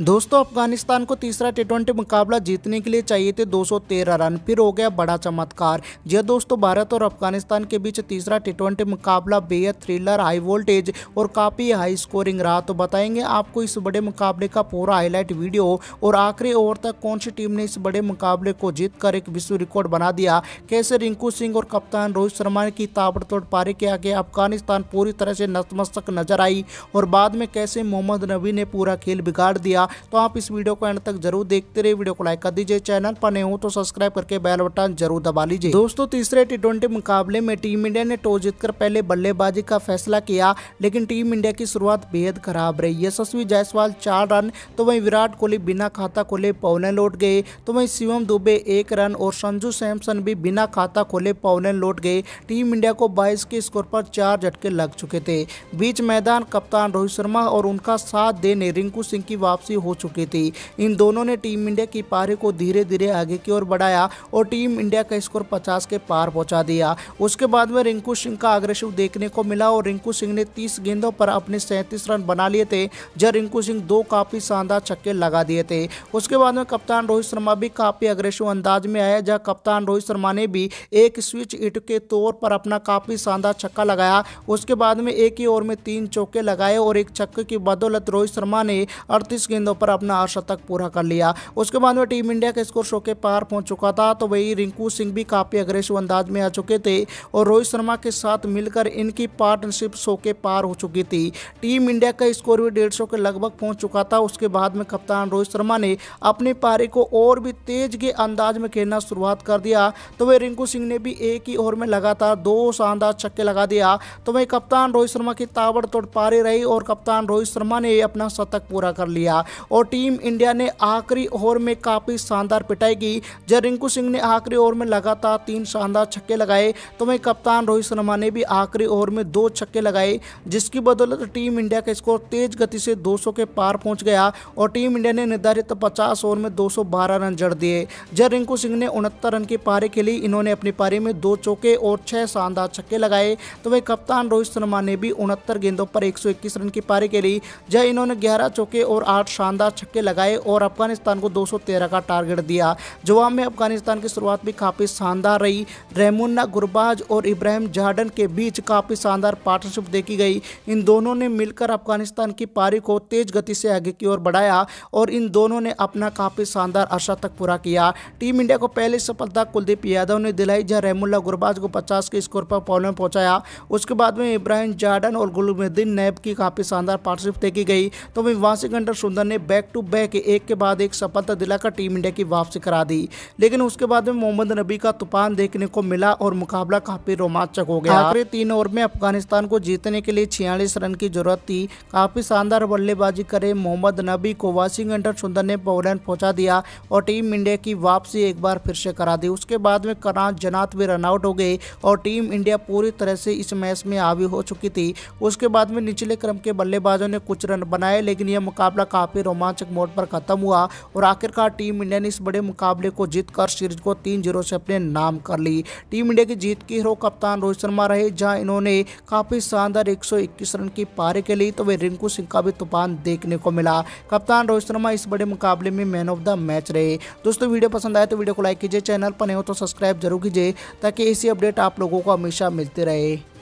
दोस्तों अफगानिस्तान को तीसरा टी ट्वेंटी मुकाबला जीतने के लिए चाहिए थे 213 रन फिर हो गया बड़ा चमत्कार यह हाँ दोस्तों भारत और अफगानिस्तान के बीच तीसरा टी ट्वेंटी मुकाबला बेहद थ्रिलर हाई वोल्टेज और काफ़ी हाई स्कोरिंग रहा तो बताएंगे आपको इस बड़े मुकाबले का पूरा हाईलाइट वीडियो और आखिरी ओवर तक कौन सी टीम ने इस बड़े मुकाबले को जीत एक विश्व रिकॉर्ड बना दिया कैसे रिंकू सिंह और कप्तान रोहित शर्मा की ताबड़तोड़ पारी के आगे अफगानिस्तान पूरी तरह से नतमस्तक नजर आई और बाद में कैसे मोहम्मद नबी ने पूरा खेल बिगाड़ दिया मिलेगा तो आप इस वीडियो को एंड तक जरूर देखते रहे वीडियो को लाइक कर दीजिए चैनल पर नहीं हो तो सब्सक्राइब करके बैल बटन जरूर दबा लीजिए दोस्तों तीसरे टी मुकाबले में टीम इंडिया ने टॉस जीतकर पहले बल्लेबाजी का फैसला किया लेकिन टीम इंडिया की शुरुआत बेहद खराब रही यशस्वी जायसवाल चार रन तो वही विराट कोहली बिना खाता खोले पौने लौट गए तो वही शिवम दुबे एक रन और संजू सैमसन भी बिना खाता खोले पौने लौट गए टीम इंडिया को 22 के स्कोर पर चार झटके लग चुके थे बीच मैदान कप्तान रोहित शर्मा और उनका साथ देने रिंकू सिंह की वापसी वापसी हो चुकी थी इन दोनों ने टीम इंडिया की पारी को धीरे धीरे आगे की ओर बढ़ाया और टीम इंडिया का स्कोर पचास के पार पहुंचा दिया उसके बाद में रिंकू सिंह का अग्रेसिव देखने को मिला और रिंकू सिंह ने तीस गेंदों पर अपने सैंतीस रन बना लिए थे जब रिंकू सिंह दो काफ़ी शानदार छक्के लगा दिए थे उसके बाद में कप्तान रोहित शर्मा भी काफ़ी अग्रेसिव अंदाज में आया जहाँ कप्तान रोहित शर्मा ने भी एक स्विच इट के तौर पर अपना काफ़ी शानदार छक्का लगाया उसके बाद में एक ही ओवर में तीन चौके लगाए और एक छक्के की बदौलत रोहित शर्मा ने अड़तीस गेंद गेंदों पर अपना शतक पूरा कर लिया उसके बाद में टीम इंडिया के स्कोर शो के पार पहुंच चुका था तो वही रिंकू सिंह भी काफ़ी अग्रेसिव अंदाज में आ चुके थे और रोहित शर्मा के साथ मिलकर इनकी पार्टनरशिप शो के पार हो चुकी थी टीम इंडिया का स्कोर भी डेढ़ के लगभग पहुंच चुका था उसके बाद में कप्तान रोहित शर्मा ने अपनी पारी को और भी तेज के अंदाज में खेलना शुरुआत कर दिया तो वही रिंकू सिंह ने भी एक ही ओवर में लगातार दो शानदार छक्के लगा दिया तो वही कप्तान रोहित शर्मा की ताबड़तोड़ पारी रही और कप्तान रोहित शर्मा ने अपना शतक पूरा कर लिया और टीम इंडिया ने आखिरी ओवर में काफ़ी शानदार पिटाई की जब रिंकू सिंह ने आखिरी ओवर में लगातार तीन शानदार छक्के लगाए तो वही कप्तान रोहित शर्मा ने भी आखिरी ओवर में दो छक्के लगाए जिसकी बदौलत टीम इंडिया का स्कोर तेज गति से दो के पार पहुंच गया और टीम इंडिया ने निर्धारित पचास ओवर में दो रन जड़ दिए जब रिंकू सिंह ने उनहत्तर रन की पारी खेली इन्होंने अपनी पारी में दो चौके और छह शानदार छक्के लगाए तो वही कप्तान रोहित शर्मा ने भी उनहत्तर गेंदों पर एक रन की पारी खेली जहाँ इन्होंने ग्यारह चौके और आठ शानदार छक्के लगाए और अफगानिस्तान को 213 का टारगेट दिया जवाब में अफगानिस्तान की शुरुआत भी काफ़ी शानदार रही रेमुन्ना गुरबाज और इब्राहिम जार्डन के बीच काफ़ी शानदार पार्टनरशिप देखी गई इन दोनों ने मिलकर अफगानिस्तान की पारी को तेज गति से आगे की ओर बढ़ाया और इन दोनों ने अपना काफ़ी शानदार अरसा तक पूरा किया टीम इंडिया को पहली सफलता कुलदीप यादव ने दिलाई जहाँ रेमुल्ला गुरबाज को पचास के स्कोर पर पॉल में पहुंचाया उसके बाद में इब्राहिम जार्डन और गुलमुद्दीन नैब की काफ़ी शानदार पार्टनरशिप देखी गई तो वहीं वाशिंगटन सुंदर ने बैक टू बैक एक के बाद एक सफलता दिलाकर टीम इंडिया की वापसी करा दी लेकिन उसके बाद में मोहम्मद नबी का तूफान देखने को मिला और मुकाबला काफी रोमांचक हो गया आखिरी तीन ओवर में अफगानिस्तान को जीतने के लिए छियालीस रन की जरूरत थी काफी शानदार बल्लेबाजी करे मोहम्मद नबी को वाशिंगटन सुंदर ने पोलैंड पहुंचा दिया और टीम इंडिया की वापसी एक बार फिर से करा दी उसके बाद में कनाज जनात भी रनआउट हो गए और टीम इंडिया पूरी तरह से इस मैच में आवी हो चुकी थी उसके बाद में निचले क्रम के बल्लेबाजों ने कुछ रन बनाए लेकिन यह मुकाबला काफी काफ़ी रोमांचक मोड पर खत्म हुआ और आखिरकार टीम इंडिया ने इस बड़े मुकाबले को जीतकर सीरीज को तीन जीरो से अपने नाम कर ली टीम इंडिया की जीत के हीरो कप्तान रोहित शर्मा रहे जहां इन्होंने काफ़ी शानदार 121 रन की पारी के लिए तो वे रिंकू सिंह का भी तूफान देखने को मिला कप्तान रोहित शर्मा इस बड़े मुकाबले में मैन ऑफ द मैच रहे दोस्तों वीडियो पसंद आए तो वीडियो को लाइक कीजिए चैनल पर नहीं हो तो सब्सक्राइब जरूर कीजिए ताकि ऐसी अपडेट आप लोगों को हमेशा मिलती रहे